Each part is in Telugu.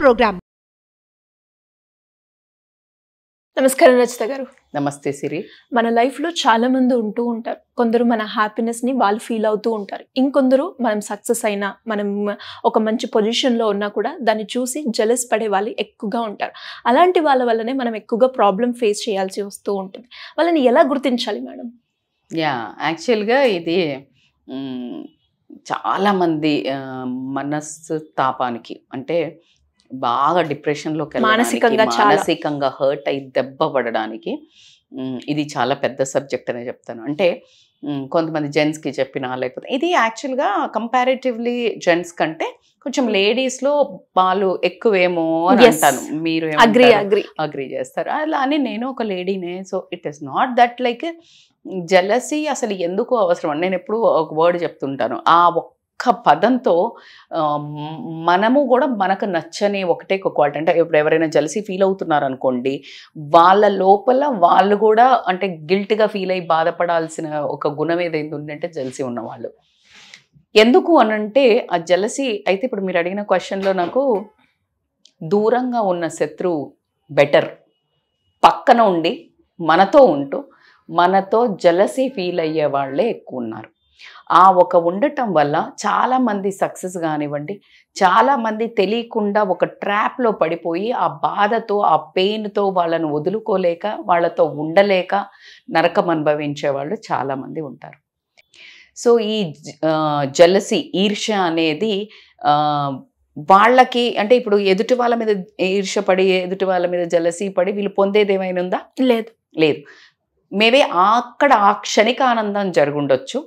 ప్రోగ్రామ్ నమస్కారం రచిత గారు నమస్తే సిరి మన లైఫ్లో చాలా మంది ఉంటూ ఉంటారు కొందరు మన హ్యాపీనెస్ని వాళ్ళు ఫీల్ అవుతూ ఉంటారు ఇంకొందరు మనం సక్సెస్ అయినా మనం ఒక మంచి పొజిషన్లో ఉన్నా కూడా దాన్ని చూసి జలస్ పడే వాళ్ళు ఎక్కువగా ఉంటారు అలాంటి వాళ్ళ వల్లనే మనం ఎక్కువగా ప్రాబ్లం ఫేస్ చేయాల్సి వస్తూ ఉంటుంది వాళ్ళని ఎలా గుర్తించాలి మేడం యా యాక్చువల్గా ఇది చాలామంది మనస్తాపానికి అంటే బాగా డిప్రెషన్లోకి మానసికంగా మానసికంగా హర్ట్ అయి దెబ్బ పడడానికి ఇది చాలా పెద్ద సబ్జెక్ట్ అనే చెప్తాను అంటే కొంతమంది జెంట్స్కి చెప్పినా లేకపోతే ఇది యాక్చువల్గా కంపారిటివ్లీ జెంట్స్ కంటే కొంచెం లేడీస్లో hmm. వాళ్ళు ఎక్కువేమో అని అంటాను మీరు అగ్రి అగ్రి అగ్రి చేస్తారు అలా అని నేను ఒక లేడీనే so it is not that like jealousy అసలు ఎందుకు అవసరం నేను ఎప్పుడు ఒక వర్డ్ చెప్తుంటాను ఆ ఒక్క ఒక్క పదంతో మనము కూడా మనకు నచ్చని ఒకటే ఒక క్వాలిటీ అంటే ఇప్పుడు ఎవరైనా జలసి ఫీల్ అవుతున్నారు అనుకోండి వాళ్ళ లోపల వాళ్ళు కూడా అంటే గిల్ట్గా ఫీల్ అయ్యి బాధపడాల్సిన ఒక గుణం ఏదైంది ఉందంటే జలసి ఉన్నవాళ్ళు ఎందుకు అనంటే ఆ జలసి అయితే ఇప్పుడు మీరు అడిగిన క్వశ్చన్లో నాకు దూరంగా ఉన్న శత్రువు బెటర్ పక్కన ఉండి మనతో ఉంటూ మనతో జలసి ఫీల్ అయ్యే వాళ్ళే ఎక్కువ ఉన్నారు ఆ ఒక ఉండటం వల్ల చాలామంది సక్సెస్ కానివ్వండి చాలామంది తెలియకుండా ఒక ట్రాప్లో పడిపోయి ఆ బాధతో ఆ పెయిన్తో వాళ్ళను వదులుకోలేక వాళ్ళతో ఉండలేక నరకం అనుభవించే వాళ్ళు చాలామంది ఉంటారు సో ఈ జలసి ఈర్ష్య అనేది వాళ్ళకి అంటే ఇప్పుడు ఎదుటి వాళ్ళ మీద ఈర్షపడి పడి ఎదుటి వాళ్ళ మీద జలసి పడి వీళ్ళు పొందేది ఏమైనా ఉందా లేదు లేదు మేబీ అక్కడ ఆ క్షణిక ఆనందం జరుగుండొచ్చు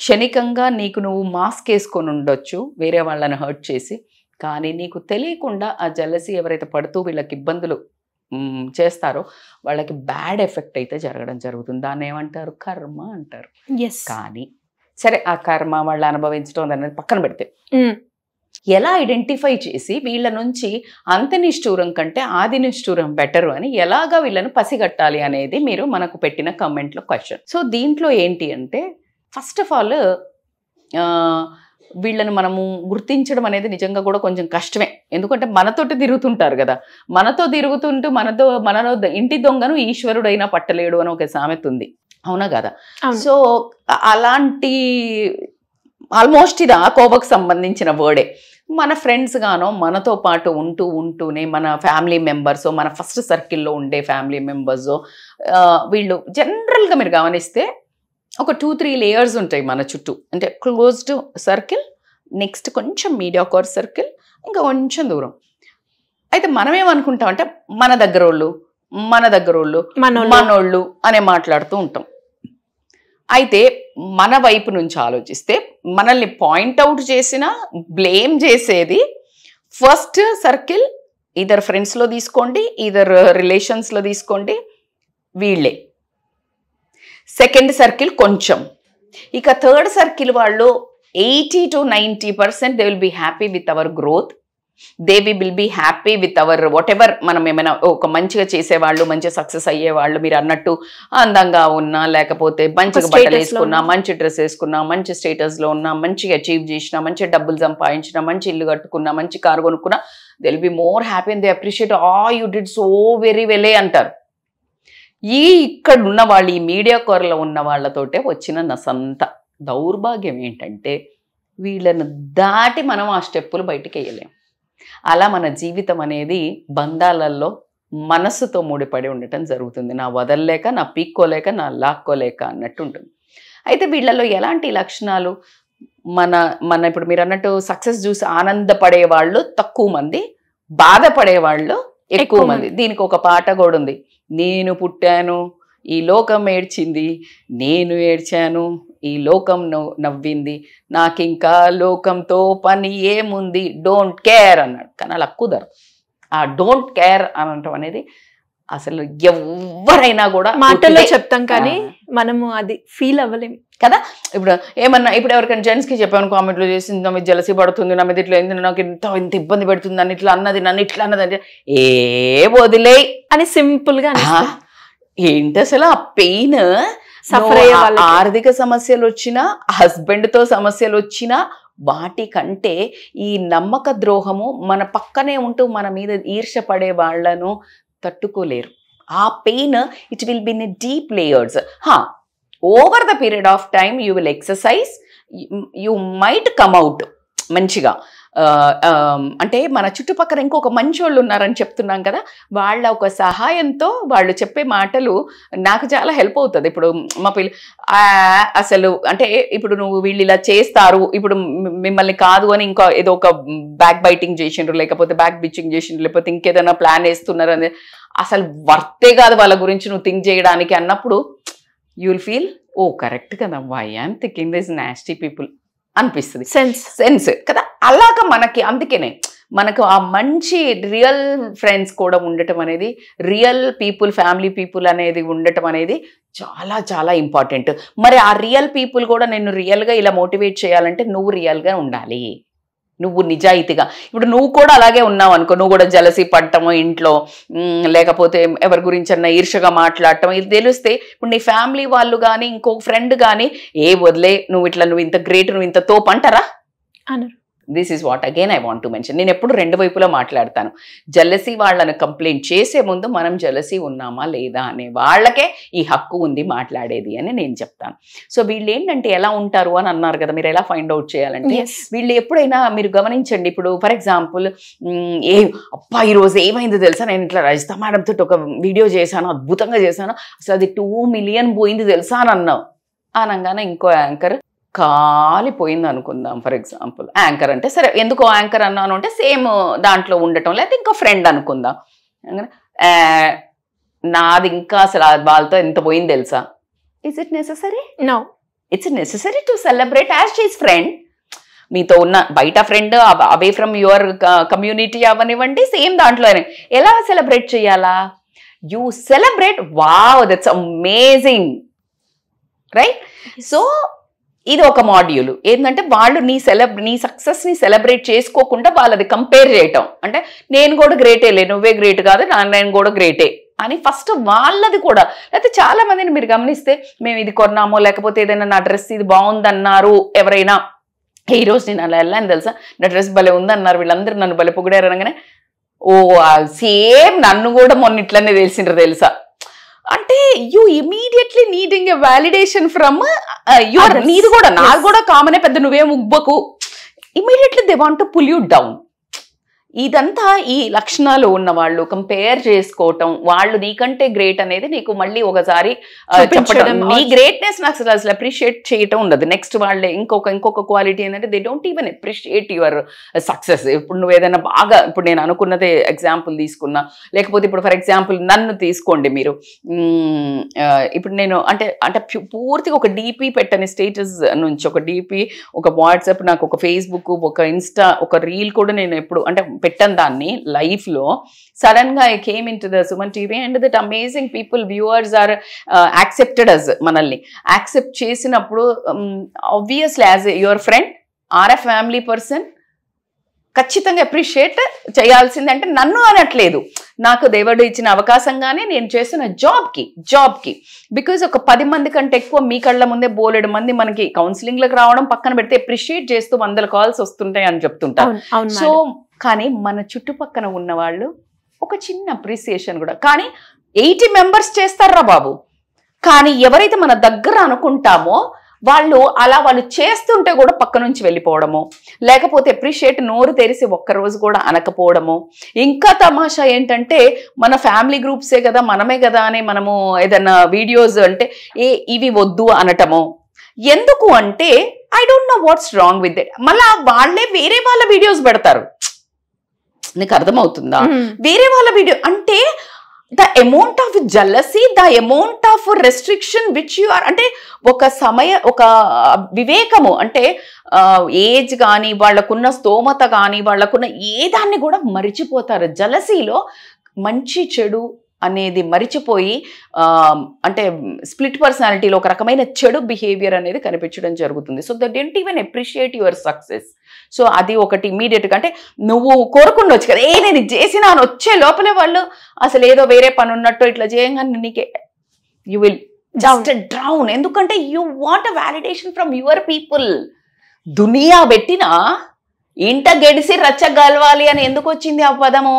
క్షణికంగా నీకు నువ్వు మాస్క్ వేసుకొని ఉండొచ్చు వేరే వాళ్ళని హర్ట్ చేసి కానీ నీకు తెలియకుండా ఆ జలసి ఎవరైతే పడుతూ వీళ్ళకి ఇబ్బందులు చేస్తారో వాళ్ళకి బ్యాడ్ ఎఫెక్ట్ అయితే జరగడం జరుగుతుంది దాన్ని ఏమంటారు కర్మ అంటారు కానీ సరే ఆ కర్మ వాళ్ళు అనుభవించడం అనేది పక్కన పెడితే ఎలా ఐడెంటిఫై చేసి వీళ్ళ నుంచి నిష్ఠూరం కంటే ఆది నిష్ఠూరం బెటర్ అని ఎలాగా వీళ్ళను పసిగట్టాలి అనేది మీరు మనకు పెట్టిన కమెంట్లో క్వశ్చన్ సో దీంట్లో ఏంటి అంటే ఫస్ట్ ఆఫ్ ఆల్ వీళ్ళని మనము గుర్తించడం అనేది నిజంగా కూడా కొంచెం కష్టమే ఎందుకంటే మనతోటి తిరుగుతుంటారు కదా మనతో తిరుగుతుంటూ మనతో మనలో ఇంటి దొంగను ఈశ్వరుడైనా పట్టలేడు అని ఒక సామెత ఉంది అవునా కదా సో అలాంటి ఆల్మోస్ట్ ఇది ఆ కోవకు సంబంధించిన వర్డే మన ఫ్రెండ్స్ గానో మనతో పాటు ఉంటూ ఉంటూనే మన ఫ్యామిలీ మెంబర్స్ మన ఫస్ట్ సర్కిల్లో ఉండే ఫ్యామిలీ మెంబర్స్ వీళ్ళు జనరల్గా మీరు గమనిస్తే ఒక టూ త్రీ లేయర్స్ ఉంటాయి మన చుట్టూ అంటే క్లోజ్డ్ సర్కిల్ నెక్స్ట్ కొంచెం మీడియా కోర్ సర్కిల్ ఇంకా కొంచెం దూరం అయితే మనం ఏమనుకుంటాం అంటే మన దగ్గర వాళ్ళు మన దగ్గర వాళ్ళు మనోళ్ళు అనే మాట్లాడుతూ ఉంటాం అయితే మన వైపు నుంచి ఆలోచిస్తే మనల్ని పాయింట్అవుట్ చేసిన బ్లేమ్ చేసేది ఫస్ట్ సర్కిల్ ఇదర్ ఫ్రెండ్స్లో తీసుకోండి ఇదర్ రిలేషన్స్లో తీసుకోండి వీళ్ళే సెకండ్ సర్కిల్ కొంచెం ఇక థర్డ్ సర్కిల్ వాళ్ళు eighty to ninety percent they will be happy with our growth they we will be happy with our whatever మనం ఏమైనా ఒక మంచిగా చేసేవాళ్ళు మంచిగా సక్సెస్ అయ్యేవాళ్ళు మీరు అన్నట్టు అందంగా ఉన్నా లేకపోతే మంచిగా బట్టలు వేసుకున్నా మంచి డ్రెస్ వేసుకున్నా మంచి స్టేటస్లో ఉన్నా మంచిగా అచీవ్ చేసిన మంచి డబ్బులు సంపాదించిన మంచి ఇల్లు కట్టుకున్నా మంచి కారు కొనుక్కున్నా they will be more happy and they appreciate ah you did so very well అంటారు ఈ ఇక్కడ ఉన్న వాళ్ళు ఈ మీడియా కోరలో ఉన్న వాళ్ళతోటే వచ్చిన నసంత దౌర్భాగ్యం ఏంటంటే వీళ్ళను దాటి మనం ఆ స్టెప్పులు బయటికి వేయలేం అలా మన జీవితం అనేది బంధాలలో మనసుతో ముడిపడి ఉండటం జరుగుతుంది నా వదల్లేక నా పీక్కోలేక నా లాక్కోలేక అన్నట్టు ఉంటుంది అయితే వీళ్ళలో ఎలాంటి లక్షణాలు మన మన ఇప్పుడు మీరు అన్నట్టు సక్సెస్ చూసి ఆనందపడే వాళ్ళు తక్కువ మంది బాధపడే వాళ్ళు ఎక్కువ మంది దీనికి ఒక పాట కూడా ఉంది నేను పుట్టాను ఈ లోకం ఏడ్చింది నేను ఏడ్చాను ఈ లోకం నవ్వింది నాకింకా లోకంతో పని ఏముంది డోంట్ కేర్ అన్నాడు కానీ అలా కుదరదు ఆ డోంట్ కేర్ అనటం అనేది అసలు ఎవరైనా కూడా మాటల్లో చెప్తాం కానీ మనము అది ఫీల్ అవ్వలేము కదా ఇప్పుడు ఏమన్నా ఇప్పుడు ఎవరికైనా జెంట్స్ కి చెప్పాను కామెంట్లు చేసి నా మీద జలసి పడుతుంది నా మీద ఇట్లా ఏంది నాకు ఇంత ఇంత ఇబ్బంది పెడుతుంది అని ఇట్లా అన్నది నన్ను ఇట్లా అన్నది అంటే ఏ వదిలే అని గా ఏంటి అసలు ఆ పెయిన్ సఫర్ ఆర్థిక సమస్యలు వచ్చినా తో సమస్యలు వచ్చినా వాటికంటే ఈ నమ్మక ద్రోహము మన పక్కనే ఉంటూ మన మీద ఈర్ష పడే వాళ్లను తట్టుకోలేరు ఆ pain it will been deep layers హా over the period of time you will exercise you might come out మంచిగా అంటే మన చుట్టుపక్కల ఇంకొక మంచి వాళ్ళు ఉన్నారని చెప్తున్నాం కదా వాళ్ళ ఒక సహాయంతో వాళ్ళు చెప్పే మాటలు నాకు చాలా హెల్ప్ అవుతుంది ఇప్పుడు మా పిల్ల అసలు అంటే ఇప్పుడు నువ్వు వీళ్ళు ఇలా చేస్తారు ఇప్పుడు మిమ్మల్ని కాదు అని ఇంకా ఏదో ఒక బ్యాక్ బైటింగ్ చేసిండ్రు లేకపోతే బ్యాక్ బిచ్చింగ్ చేసిండ్రు లేకపోతే ఇంకేదైనా ప్లాన్ వేస్తున్నారు అని అసలు వర్తే కాదు వాళ్ళ గురించి నువ్వు థింక్ చేయడానికి అన్నప్పుడు యూల్ ఫీల్ ఓ కరెక్ట్ కదా why I'm thinking this nasty people అనిపిస్తుంది సెన్స్ సెన్స్ కదా అలాగ మనకి అందుకనే మనకు ఆ మంచి రియల్ ఫ్రెండ్స్ కూడా ఉండటం అనేది రియల్ పీపుల్ ఫ్యామిలీ పీపుల్ అనేది ఉండటం అనేది చాలా చాలా ఇంపార్టెంట్ మరి ఆ రియల్ పీపుల్ కూడా నేను రియల్గా ఇలా మోటివేట్ చేయాలంటే నువ్వు రియల్గా ఉండాలి నువ్వు నిజాయితీగా ఇప్పుడు నువ్వు కూడా అలాగే ఉన్నావు అనుకో నువ్వు కూడా జలసి పడటము ఇంట్లో లేకపోతే ఎవరి గురించి అన్నా ఈర్షగా మాట్లాడటం ఇది తెలిస్తే ఇప్పుడు నీ ఫ్యామిలీ వాళ్ళు కానీ ఇంకో ఫ్రెండ్ కానీ ఏ వదిలే నువ్వు ఇట్లా నువ్వు ఇంత గ్రేట్ నువ్వు ఇంత తోపు అంటారా అనరు this is what again I want to mention నేను ఎప్పుడు రెండు వైపులా మాట్లాడతాను జలసీ వాళ్ళను కంప్లైంట్ చేసే ముందు మనం జలసీ ఉన్నామా లేదా అనే వాళ్ళకే ఈ హక్కు ఉంది మాట్లాడేది అని నేను చెప్తాను సో వీళ్ళు ఏంటంటే ఎలా ఉంటారు అని అన్నారు కదా మీరు ఎలా ఫైండ్ అవుట్ చేయాలంటే వీళ్ళు ఎప్పుడైనా మీరు గమనించండి ఇప్పుడు ఫర్ ఎగ్జాంపుల్ ఏ అప్పా ఈరోజు ఏమైందో తెలుసా నేను ఇట్లా రజిత మేడం తోటి ఒక వీడియో చేశాను అద్భుతంగా చేశాను అసలు అది టూ మిలియన్ పోయింది తెలుసా అని అన్నావు అనగానే ఇంకో యాంకర్ కాలిపోయింది అనుకుందాం ఫర్ ఎగ్జాంపుల్ యాంకర్ అంటే సరే ఎందుకో యాంకర్ అన్నాను అంటే సేమ్ దాంట్లో ఉండటం లేకపోతే ఇంకో ఫ్రెండ్ అనుకుందాం నాది ఇంకా అసలు వాళ్ళతో ఎంత పోయింది తెలుసా is it necessary no it's necessary to celebrate as she's friend మీతో ఉన్న బయట friend away from your community అవనివ్వండి సేమ్ దాంట్లోనే ఎలా సెలబ్రేట్ చేయాలా you celebrate wow that's amazing right so ఇది ఒక మాడ్యూల్ ఏంటంటే వాళ్ళు నీ సెలబ్ నీ సక్సెస్ని సెలబ్రేట్ చేసుకోకుండా వాళ్ళది కంపేర్ చేయటం అంటే నేను కూడా గ్రేటే లే నువ్వే గ్రేట్ కాదు నేను కూడా గ్రేటే అని ఫస్ట్ వాళ్ళది కూడా లేకపోతే చాలా మందిని మీరు గమనిస్తే మేము ఇది కొన్నామో లేకపోతే ఏదైనా నా డ్రెస్ ఇది బాగుందన్నారు ఎవరైనా ఈ రోజు నేను అలా వెళ్ళాను తెలుసా నా డ్రెస్ భలే ఉందన్నారు వీళ్ళందరూ నన్ను భలే పొగిడారు అనగానే ఓ సేమ్ నన్ను కూడా మొన్న ఇట్లనే తెలిసిండ్రు తెలుసా అంటే you immediately needing a validation from your నీది కూడా నాది కూడా కామనే పెద్ద నువ్వేం ఉబ్బకు immediately they want to pull you down ఇదంతా ఈ లక్షణాలు ఉన్న వాళ్ళు కంపేర్ చేసుకోవటం వాళ్ళు నీకంటే గ్రేట్ అనేది నీకు మళ్ళీ ఒకసారి నీ గ్రేట్నెస్ నాకు అసలు అప్రిషియేట్ చేయటం ఉండదు నెక్స్ట్ వాళ్ళే ఇంకొక ఇంకొక క్వాలిటీ ఏంటంటే they don't even appreciate your success ఇప్పుడు నువ్వు ఏదైనా బాగా ఇప్పుడు నేను అనుకున్నదే ఎగ్జాంపుల్ తీసుకున్నా లేకపోతే ఇప్పుడు ఫర్ ఎగ్జాంపుల్ నన్ను తీసుకోండి మీరు ఇప్పుడు నేను అంటే అంటే పూర్తిగా ఒక డీపీ పెట్టని స్టేటస్ నుంచి ఒక డీపీ ఒక వాట్సాప్ నాకు ఒక ఫేస్బుక్ ఒక ఇన్స్టా ఒక రీల్ కూడా నేను ఎప్పుడు అంటే పెట్టని దాన్ని లైఫ్లో సడన్గా I came into the Suman TV and that amazing people viewers are accepted us మనల్ని యాక్సెప్ట్ చేసినప్పుడు obviously as your friend are a family person ఖచ్చితంగా అప్రిషియేట్ చేయాల్సిందంటే నన్ను అనట్లేదు నాకు దేవుడు ఇచ్చిన అవకాశంగానే నేను చేసిన జాబ్కి జాబ్కి బికాజ్ ఒక పది మంది కంటే ఎక్కువ మీ కళ్ళ ముందే బోలెడు మంది మనకి కౌన్సిలింగ్లకు రావడం పక్కన పెడితే అప్రిషియేట్ చేస్తూ వందల కాల్స్ వస్తుంటాయి అని చెప్తుంటారు సో కానీ మన చుట్టుపక్కన ఉన్నవాళ్ళు ఒక చిన్న అప్రిసియేషన్ కూడా కానీ ఎయిటీ మెంబర్స్ చేస్తారా బాబు కానీ ఎవరైతే మన దగ్గర అనుకుంటామో వాళ్ళు అలా వాళ్ళు చేస్తుంటే కూడా పక్క నుంచి వెళ్ళిపోవడము లేకపోతే అప్రిషియేట్ నోరు తెరిసి ఒక్కరోజు కూడా అనకపోవడము ఇంకా తమాషా ఏంటంటే మన ఫ్యామిలీ గ్రూప్సే కదా మనమే కదా అని మనము ఏదన్నా వీడియోస్ అంటే ఏ ఇవి వద్దు అనటము ఎందుకు అంటే I don't know what's wrong with that మళ్ళీ వాళ్ళే వేరే వాళ్ళ వీడియోస్ పెడతారు నీకు అర్థమవుతుందా వేరే వాళ్ళ వీడియో అంటే the amount of jealousy the amount of restriction which you are అంటే ఒక సమయ ఒక వివేకము అంటే ఏజ్ కానీ వాళ్ళకున్న స్తోమత కానీ వాళ్ళకున్న ఏ దాన్ని కూడా మరిచిపోతారు జలసీలో మంచి చెడు అనేది మరిచిపోయి అంటే స్ప్లిట్ పర్సనాలిటీలో ఒక రకమైన చెడు బిహేవియర్ అనేది కనిపించడం జరుగుతుంది so that don't even appreciate your success so అది ఒకటి ఇమీడియట్గా అంటే నువ్వు కోరుకుండొచ్చు కదా ఏ నేను చేసినా అని వచ్చే లోపలే వాళ్ళు అసలు ఏదో వేరే పని ఉన్నట్టు ఇట్లా చేయగానే నీకే యు విల్ జస్ట్ డ్రౌన్ ఎందుకంటే you want a validation from your people దునియా పెట్టినా ఇంట గెడిసి రచ్చగలవాలి అని ఎందుకు వచ్చింది ఆ పదము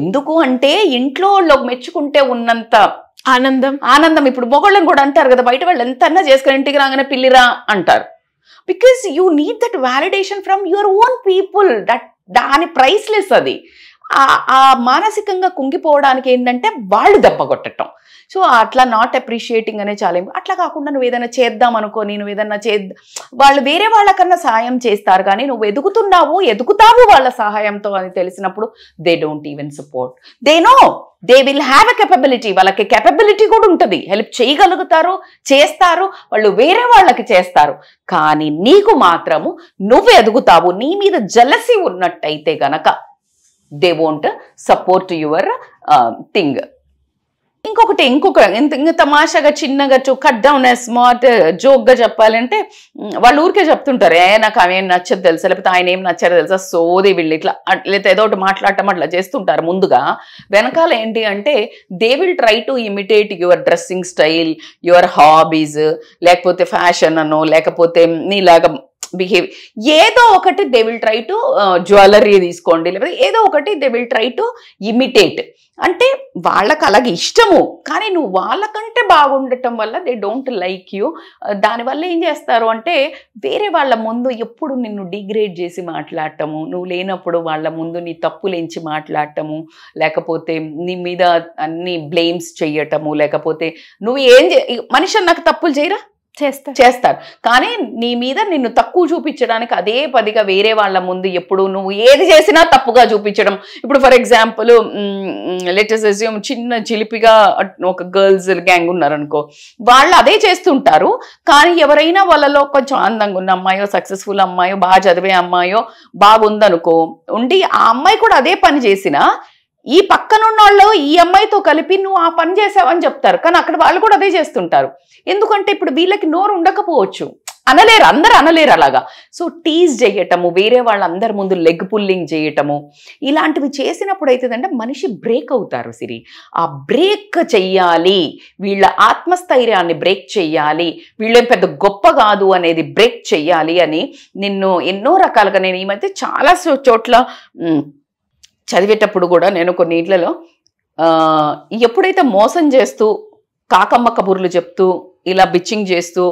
ఎందుకు అంటే ఇంట్లో మెచ్చుకుంటే ఉన్నంత ఆనందం ఆనందం ఇప్పుడు మొగళ్ళని కూడా అంటారు కదా బయట వాళ్ళు ఎంత అన్నా చేసుకుని ఇంటికి రాగానే పిల్లిరా అంటారు because you need that validation from your own people that దాని ప్రైస్లెస్ అది ఆ మానసికంగా కుంగిపోవడానికి ఏంటంటే వాళ్ళు దెబ్బ కొట్టడం సో అట్లా నాట్ అప్రిషియేటింగ్ అనే చాలా అట్లా కాకుండా నువ్వు ఏదైనా చేద్దాం అనుకో నేను ఏదైనా చేద్దాం వాళ్ళు వేరే వాళ్ళకన్నా సహాయం చేస్తారు కానీ నువ్వు ఎదుగుతున్నావు ఎదుగుతావు వాళ్ళ సహాయంతో అని తెలిసినప్పుడు they don't even support they know they will have a capability వాళ్ళకి కెపబిలిటీ కూడా ఉంటుంది హెల్ప్ చేయగలుగుతారు చేస్తారు వాళ్ళు వేరే వాళ్ళకి చేస్తారు కానీ నీకు మాత్రము నువ్వు ఎదుగుతావు నీ మీద జలసి ఉన్నట్టయితే గనక they won't support your thing ఇంకొకటి ఇంకొక ఇంత ఇంకా తమాషాగా చిన్నగా కట్ డౌన్ స్మార్ట్ జోక్గా చెప్పాలంటే వాళ్ళు ఊరికే చెప్తుంటారు ఏ నాకు ఏం నచ్చదు తెలుసా లేకపోతే ఆయన ఏం నచ్చారో తెలుసా సోది వీళ్ళు ఇట్లా లేకపోతే ఏదో ఒకటి మాట్లాడటం అట్లా చేస్తుంటారు ముందుగా వెనకాల ఏంటి అంటే they will try to imitate your dressing style your hobbies లేకపోతే ఫ్యాషన్ అనో లేకపోతే నీలాగా బిహేవ్ ఏదో ఒకటి they will try to jewellery తీసుకోండి లేకపోతే ఏదో ఒకటి they will try to imitate అంటే వాళ్ళకి అలాగే ఇష్టము కానీ నువ్వు వాళ్ళకంటే బాగుండటం వల్ల దే డోంట్ లైక్ యూ దానివల్ల ఏం చేస్తారు అంటే వేరే వాళ్ళ ముందు ఎప్పుడు నిన్ను డిగ్రేడ్ చేసి మాట్లాడటము నువ్వు లేనప్పుడు వాళ్ళ ముందు నీ తప్పులేంచి మాట్లాడటము లేకపోతే నీ మీద అన్ని బ్లేమ్స్ చేయటము లేకపోతే నువ్వు ఏం మనిషి నాకు తప్పులు చేయరా చేస్తారు కానీ నీ మీద నిన్ను తక్కువ చూపించడానికి అదే పదిగా వేరే వాళ్ళ ముందు ఎప్పుడు నువ్వు ఏది చేసినా తప్పుగా చూపించడం ఇప్పుడు ఫర్ ఎగ్జాంపుల్ లెటెస్ట్ అజ్యూమ్ చిన్న చిలిపిగా ఒక గర్ల్స్ గ్యాంగ్ ఉన్నారనుకో వాళ్ళు అదే చేస్తుంటారు కానీ ఎవరైనా వాళ్ళలో కొంచెం అందంగా ఉన్న అమ్మాయో సక్సెస్ఫుల్ అమ్మాయో బాగా చదివే అమ్మాయో బాగుందనుకో ఉండి ఆ అమ్మాయి కూడా అదే పని చేసినా ఈ పక్కనున్నోళ్ళు ఈ అమ్మాయితో కలిపి నువ్వు ఆ పని చేసావని చెప్తారు కానీ అక్కడ వాళ్ళు కూడా అదే చేస్తుంటారు ఎందుకంటే ఇప్పుడు వీళ్ళకి నోరు ఉండకపోవచ్చు అనలేరు అందరు అనలేరు అలాగా సో టీజ్ చేయటము వేరే వాళ్ళందరి ముందు లెగ్ పుల్లింగ్ చేయటము ఇలాంటివి చేసినప్పుడు అవుతుందంటే మనిషి బ్రేక్ అవుతారు సిరి ఆ బ్రేక్ చెయ్యాలి వీళ్ళ ఆత్మస్థైర్యాన్ని బ్రేక్ చెయ్యాలి వీళ్ళేం పెద్ద గొప్ప కాదు అనేది బ్రేక్ చెయ్యాలి అని నిన్ను ఎన్నో రకాలుగా నేను ఈ మధ్య చాలా చోట్ల చదివేటప్పుడు కూడా నేను కొన్ని ఇంట్లలో ఎప్పుడైతే మోసం చేస్తూ కాకమ్మ కబుర్లు చెప్తూ ఇలా బిచ్చింగ్ చేస్తూ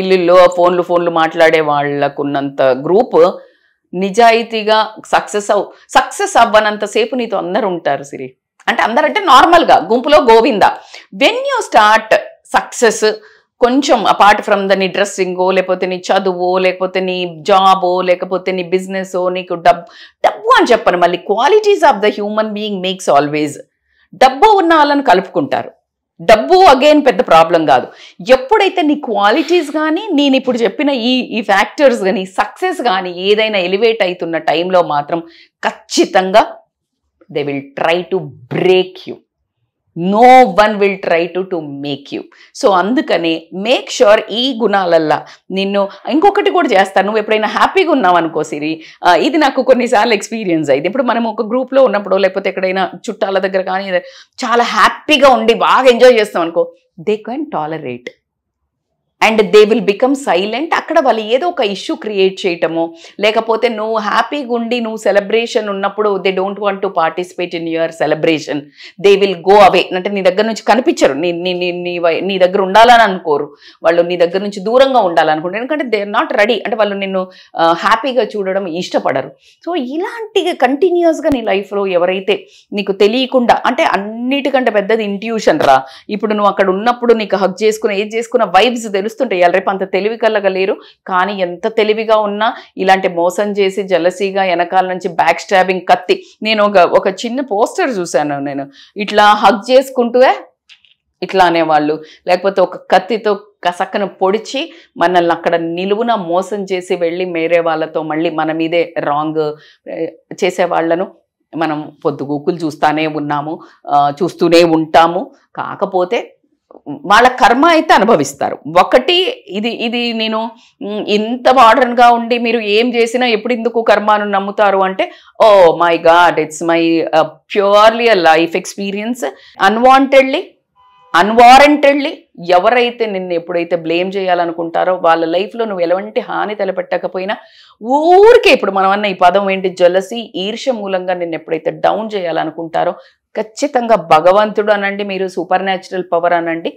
ఇల్లుల్లో ఫోన్లు ఫోన్లు మాట్లాడే వాళ్ళకున్నంత గ్రూప్ నిజాయితీగా సక్సెస్ అవ్ సక్సెస్ అవ్వనంతసేపు నీతో అందరు ఉంటారు సిరి అంటే అందరంటే నార్మల్గా గుంపులో Govinda when you start success కొంచెం అపార్ట్ ఫ్రమ్ ద నీ డ్రెస్సింగో లేకపోతే నీ చదువు లేకపోతే నీ జాబో లేకపోతే నీ బిజినెస్ నీకు డబ్ అని చెప్పను మళ్ళీ qualities of the human being makes always డబ్బు ఉన్న వాళ్ళని కలుపుకుంటారు డబ్బు అగైన్ పెద్ద ప్రాబ్లం కాదు ఎప్పుడైతే నీ క్వాలిటీస్ కానీ నేను ఇప్పుడు చెప్పిన ఈ ఈ ఫ్యాక్టర్స్ కానీ సక్సెస్ కానీ ఏదైనా ఎలివేట్ అవుతున్న టైంలో మాత్రం ఖచ్చితంగా they will try to break you no one will try to to make you so అందుకని మేక్ ష్యూర్ ఈ గుణాలల్లా నిన్ను ఇంకొకటి కూడా చేస్తాను నువ్వు ఎప్పుడైనా హ్యాపీగా ఉన్నావు అనుకోసిరి సిరి ఇది నాకు కొన్నిసార్లు ఎక్స్పీరియన్స్ అయింది ఇప్పుడు మనం ఒక గ్రూప్లో ఉన్నప్పుడు లేకపోతే ఎక్కడైనా చుట్టాల దగ్గర కానీ చాలా హ్యాపీగా ఉండి బాగా ఎంజాయ్ చేస్తాం అనుకో they can tolerate and they will become silent అక్కడ వాళ్ళు ఏదో ఒక ఇష్యూ క్రియేట్ చేయటము లేకపోతే నువ్వు హ్యాపీగా ఉండి నువ్వు సెలబ్రేషన్ ఉన్నప్పుడు they don't want to participate in your celebration they will go away అంటే నీ దగ్గర నుంచి కనిపించరు నీ నీ నీ దగ్గర ఉండాలని అనుకోరు వాళ్ళు నీ దగ్గర నుంచి దూరంగా ఉండాలనుకుంటారు ఎందుకంటే దే ఆర్ నాట్ రెడీ అంటే వాళ్ళు నిన్ను హ్యాపీగా చూడడం ఇష్టపడరు సో ఇలాంటి కంటిన్యూస్గా నీ లైఫ్లో ఎవరైతే నీకు తెలియకుండా అంటే అన్నిటికంటే పెద్దది ఇంట్యూషన్ రా ఇప్పుడు నువ్వు అక్కడ ఉన్నప్పుడు నీకు హక్ చేసుకున్న ఏది చేసుకున్న వైబ్స్ తెలుస్తుంటే రేపు అంత తెలివి కలగలేరు లేరు కానీ ఎంత తెలివిగా ఉన్నా ఇలాంటి మోసం చేసి జలసీగా వెనకాల నుంచి బ్యాక్ స్టాబింగ్ కత్తి నేను ఒక ఒక చిన్న పోస్టర్ చూశాను నేను ఇట్లా హగ్ చేసుకుంటూ ఇట్లా అనేవాళ్ళు లేకపోతే ఒక కత్తితో కసక్కన పొడిచి మనల్ని అక్కడ నిలువున మోసం చేసి వెళ్ళి మేరే వాళ్ళతో మళ్ళీ మన మీదే రాంగ్ చేసేవాళ్లను మనం పొద్దుగూకులు చూస్తూనే ఉన్నాము చూస్తూనే ఉంటాము కాకపోతే వాళ్ళ కర్మ అయితే అనుభవిస్తారు ఒకటి ఇది ఇది నేను ఇంత మోడర్న్గా ఉండి మీరు ఏం చేసినా ఎప్పుడు ఎందుకు కర్మను నమ్ముతారు అంటే oh my god it's my purely a life experience unwantedly unwarrantedly ఎవరైతే నిన్ను ఎప్పుడైతే బ్లేమ్ చేయాలనుకుంటారో వాళ్ళ లైఫ్లో నువ్వు ఎలాంటి హాని తలపెట్టకపోయినా ఊరికే ఇప్పుడు మనం అన్న ఈ పదం ఏంటి జలసి ఈర్ష మూలంగా నిన్ను ఎప్పుడైతే డౌన్ చేయాలనుకుంటారో ఖచ్చితంగా భగవంతుడు అనండి మీరు సూపర్ న్యాచురల్ పవర్ అనండి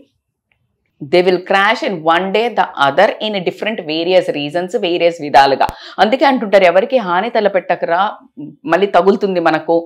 they will crash in one day the other in different various reasons various విధాలుగా అందుకే అంటుంటారు ఎవరికి హాని తలపెట్టకరా మళ్ళీ తగులుతుంది మనకు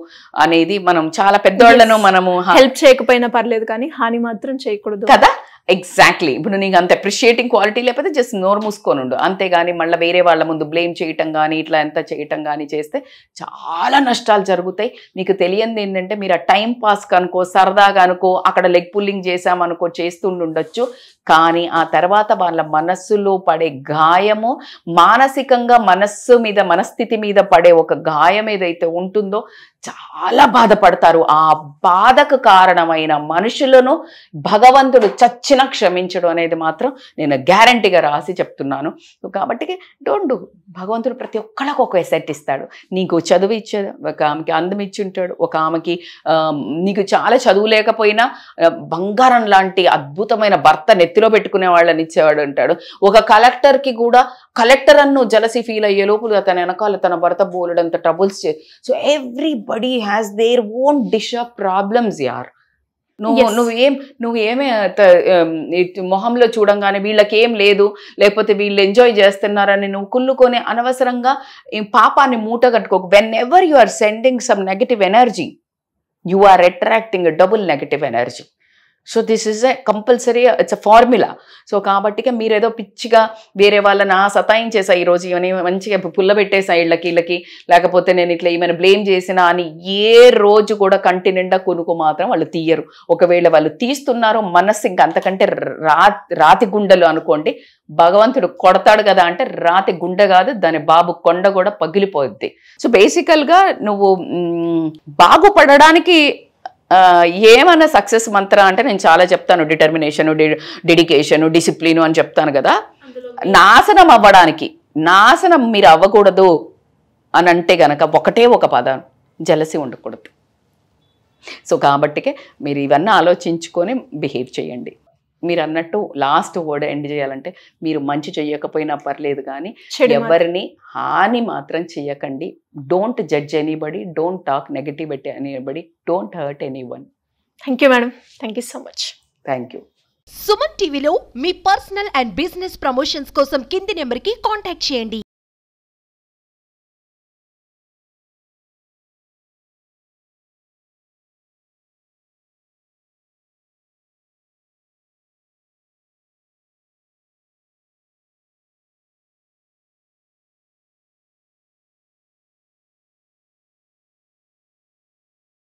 అనేది మనం చాలా పెద్దవాళ్ళను మనము హెల్ప్ చేయకపోయినా పర్లేదు కానీ హాని మాత్రం చేయకూడదు కదా ఎగ్జాక్ట్లీ ఇప్పుడు నీకు అంత అప్రిషియేటింగ్ క్వాలిటీ లేకపోతే జస్ట్ నోరు మూసుకొని ఉండు అంతేగాని మళ్ళీ వేరే వాళ్ళ ముందు బ్లేమ్ చేయటం కానీ ఇట్లా ఎంత చేయటం కానీ చేస్తే చాలా నష్టాలు జరుగుతాయి మీకు తెలియంది ఏంటంటే మీరు ఆ టైం పాస్ కనుకో సరదాగా అనుకో అక్కడ లెగ్ పుల్లింగ్ చేసామనుకో చేస్తుండొచ్చు కానీ ఆ తర్వాత వాళ్ళ మనస్సులో పడే గాయము మానసికంగా మనస్సు మీద మనస్థితి మీద పడే ఒక గాయం ఏదైతే ఉంటుందో చాలా బాధపడతారు ఆ బాధకు కారణమైన మనుషులను భగవంతుడు చచ్చిన క్షమించడం అనేది మాత్రం నేను గ్యారంటీగా రాసి చెప్తున్నాను కాబట్టి డోంట్ డూ భగవంతుడు ప్రతి ఒక్కళ్ళకు ఒక ఎసెట్ ఇస్తాడు నీకు చదువు ఇచ్చాడు ఒక ఆమెకి అందం ఇచ్చి ఉంటాడు ఒక ఆమెకి నీకు చాలా చదువు లేకపోయినా బంగారం లాంటి అద్భుతమైన భర్త నెత్తిలో పెట్టుకునే వాళ్ళని ఇచ్చేవాడు అంటాడు ఒక కలెక్టర్కి కూడా కలెక్టర్ అన్ను జలసి ఫీల్ అయ్యే లోపల తన వెనకాల తన భర్త బోలడంత troubles so so everybody has their own dish of problems యార్ నువ్వు నువ్వేం నువ్వేమే మొహంలో చూడంగానే వీళ్ళకి ఏం లేదు లేకపోతే వీళ్ళు ఎంజాయ్ చేస్తున్నారని నువ్వు కుళ్ళుకొని అనవసరంగా పాపాన్ని మూట కట్టుకో whenever you are sending some negative energy you are attracting double negative energy so this is a compulsory it's a formula so మీరు మీరేదో పిచ్చిగా వేరే వాళ్ళని ఆ సతాయించేసా ఈరోజు ఇవన్నీ మంచిగా పుల్ల పెట్టేసా ఇళ్ళకి వీళ్ళకి లేకపోతే నేను ఇట్లా ఏమైనా బ్లేమ్ చేసినా అని ఏ రోజు కూడా కంటి నిండా కొనుకు మాత్రం వాళ్ళు తీయరు ఒకవేళ వాళ్ళు తీస్తున్నారో మనస్సు ఇంకా అంతకంటే రాతి గుండెలు అనుకోండి భగవంతుడు కొడతాడు కదా అంటే రాతి గుండె కాదు దాని బాబు కొండ కూడా పగిలిపోద్ది సో బేసికల్గా నువ్వు బాగుపడడానికి ఏమన్నా సక్సెస్ మంత్ర అంటే నేను చాలా చెప్తాను డిటర్మినేషను డెడికేషను డిసిప్లిను అని చెప్తాను కదా నాశనం అవ్వడానికి నాశనం మీరు అవ్వకూడదు అని అంటే గనక ఒకటే ఒక పదం జలసి ఉండకూడదు సో కాబట్టికే మీరు ఇవన్నీ ఆలోచించుకొని బిహేవ్ చేయండి మీరు అన్నట్టు లాస్ట్ వర్డ్ ఎండ్ చేయాలంటే మీరు మంచి చెయ్యకపోయినా పర్లేదు కానీ ఎవరిని హాని మాత్రం చెయ్యకండి don't judge anybody don't talk negative at anybody don't hurt anyone thank you madam thank you so much thank you Suman టీవీలో మీ పర్సనల్ అండ్ బిజినెస్ ప్రమోషన్స్ కోసం కింది నెంబర్కి కాంటాక్ట్ చేయండి